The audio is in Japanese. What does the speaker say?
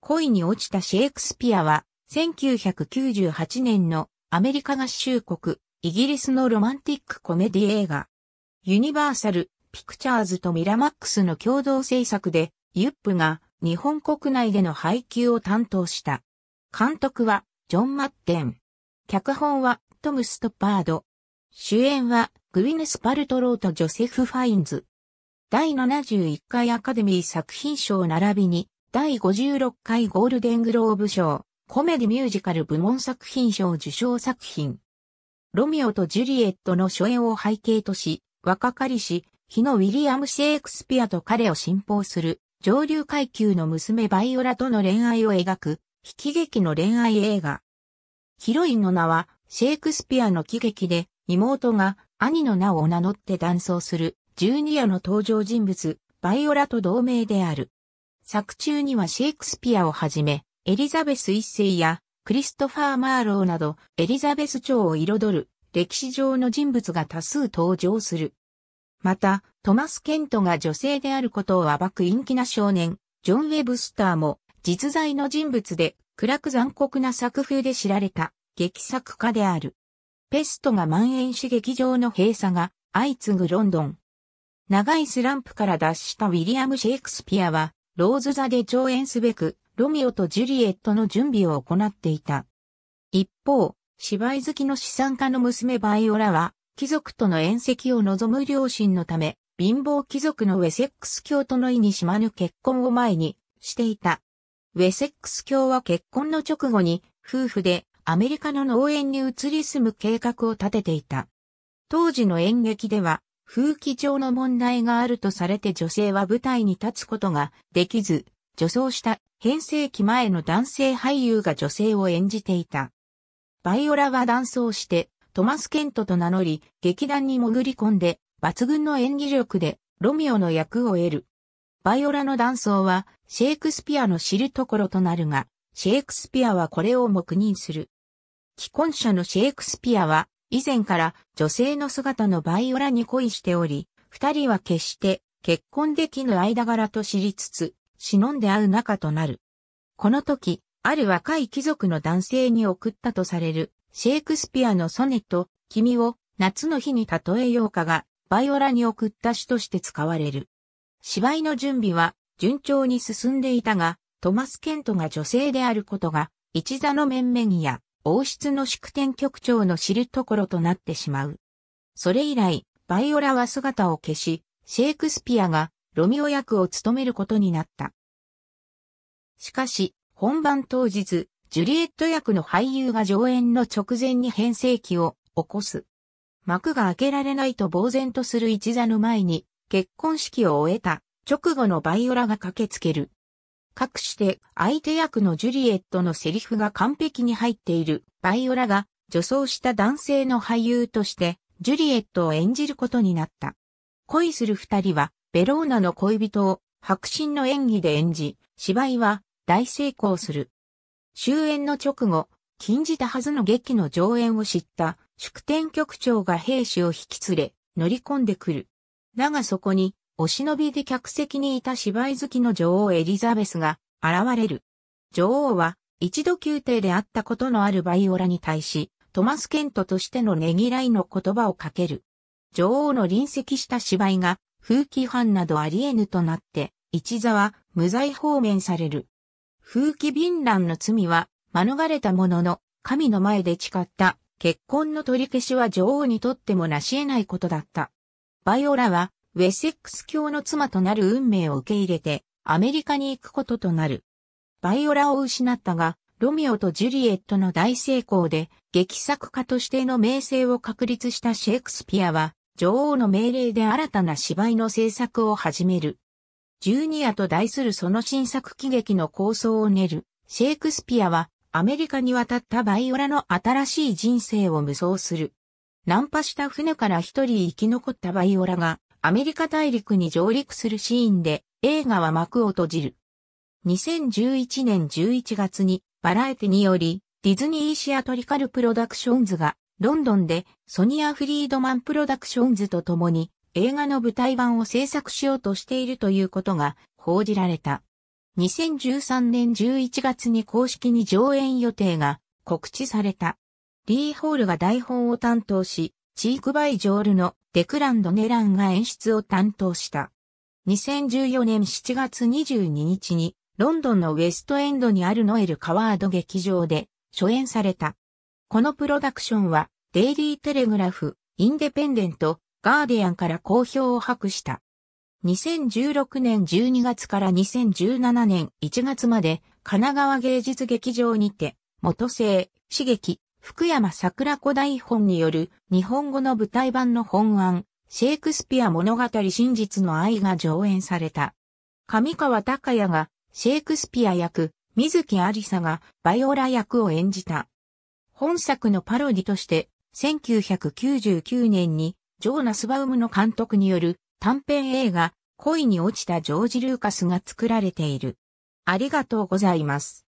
恋に落ちたシェイクスピアは、1998年のアメリカ合衆国、イギリスのロマンティックコメディ映画。ユニバーサル、ピクチャーズとミラマックスの共同制作で、ユップが日本国内での配給を担当した。監督は、ジョン・マッテン。脚本は、トム・ストッパード。主演は、グウィネス・パルトローとジョセフ・ファインズ。第71回アカデミー作品賞並びに、第56回ゴールデングローブ賞、コメディミュージカル部門作品賞受賞作品。ロミオとジュリエットの初演を背景とし、若かりし、日のウィリアム・シェイクスピアと彼を信奉する、上流階級の娘バイオラとの恋愛を描く、悲劇の恋愛映画。ヒロインの名は、シェイクスピアの喜劇で、妹が兄の名を名乗って断層する、ジュニアの登場人物、バイオラと同名である。作中にはシェイクスピアをはじめ、エリザベス一世やクリストファー・マーローなどエリザベス朝を彩る歴史上の人物が多数登場する。また、トマス・ケントが女性であることを暴く陰気な少年、ジョン・ウェブスターも実在の人物で暗く残酷な作風で知られた劇作家である。ペストが蔓延し劇場の閉鎖が相次ぐロンドン。長いスランプから脱したウィリアム・シェイクスピアはローズ座で上演すべく、ロミオとジュリエットの準備を行っていた。一方、芝居好きの資産家の娘バイオラは、貴族との縁戚を望む両親のため、貧乏貴族のウェセックス教との意にしまぬ結婚を前にしていた。ウェセックス教は結婚の直後に、夫婦でアメリカの農園に移り住む計画を立てていた。当時の演劇では、風紀上の問題があるとされて女性は舞台に立つことができず、女装した変成期前の男性俳優が女性を演じていた。バイオラは男装して、トマス・ケントと名乗り、劇団に潜り込んで、抜群の演技力で、ロミオの役を得る。バイオラの男装は、シェイクスピアの知るところとなるが、シェイクスピアはこれを黙認する。既婚者のシェイクスピアは、以前から女性の姿のバイオラに恋しており、二人は決して結婚できぬ間柄と知りつつ、忍んで会う仲となる。この時、ある若い貴族の男性に送ったとされる、シェイクスピアのソネット、君を夏の日に例えようかが、バイオラに送った詩として使われる。芝居の準備は順調に進んでいたが、トマス・ケントが女性であることが、一座の面々や王室の祝典局長の知るところとなってしまう。それ以来、バイオラは姿を消し、シェイクスピアがロミオ役を務めることになった。しかし、本番当日、ジュリエット役の俳優が上演の直前に編成期を起こす。幕が開けられないと呆然とする一座の前に、結婚式を終えた直後のバイオラが駆けつける。各して相手役のジュリエットのセリフが完璧に入っているバイオラが女装した男性の俳優としてジュリエットを演じることになった。恋する二人はベローナの恋人を白身の演技で演じ、芝居は大成功する。終演の直後、禁じたはずの劇の上演を知った祝典局長が兵士を引き連れ乗り込んでくる。だがそこにお忍びで客席にいた芝居好きの女王エリザベスが現れる。女王は一度宮廷であったことのあるバイオラに対し、トマス・ケントとしてのねぎらいの言葉をかける。女王の臨席した芝居が風紀犯などありえぬとなって、一座は無罪放免される。風紀貧乱の罪は免れたものの、神の前で誓った結婚の取り消しは女王にとっても成し得ないことだった。バイオラはウェセックス教の妻となる運命を受け入れて、アメリカに行くこととなる。バイオラを失ったが、ロミオとジュリエットの大成功で、劇作家としての名声を確立したシェイクスピアは、女王の命令で新たな芝居の制作を始める。ジュニアと題するその新作喜劇の構想を練る、シェイクスピアは、アメリカに渡ったバイオラの新しい人生を無双する。難破した船から一人生き残ったバイオラが、アメリカ大陸に上陸するシーンで映画は幕を閉じる。2011年11月にバラエティによりディズニーシアトリカルプロダクションズがロンドンでソニア・フリードマンプロダクションズと共に映画の舞台版を制作しようとしているということが報じられた。2013年11月に公式に上演予定が告知された。リー・ホールが台本を担当し、チークバイジョールのデクランド・ネランが演出を担当した。2014年7月22日にロンドンのウェストエンドにあるノエル・カワード劇場で初演された。このプロダクションはデイリー・テレグラフ、インデペンデント、ガーディアンから好評を博した。2016年12月から2017年1月まで神奈川芸術劇場にて元生、刺激、福山桜古代本による日本語の舞台版の本案、シェイクスピア物語真実の愛が上演された。上川隆也がシェイクスピア役、水木有沙がバイオラ役を演じた。本作のパロディとして、1999年にジョーナス・バウムの監督による短編映画、恋に落ちたジョージ・ルーカスが作られている。ありがとうございます。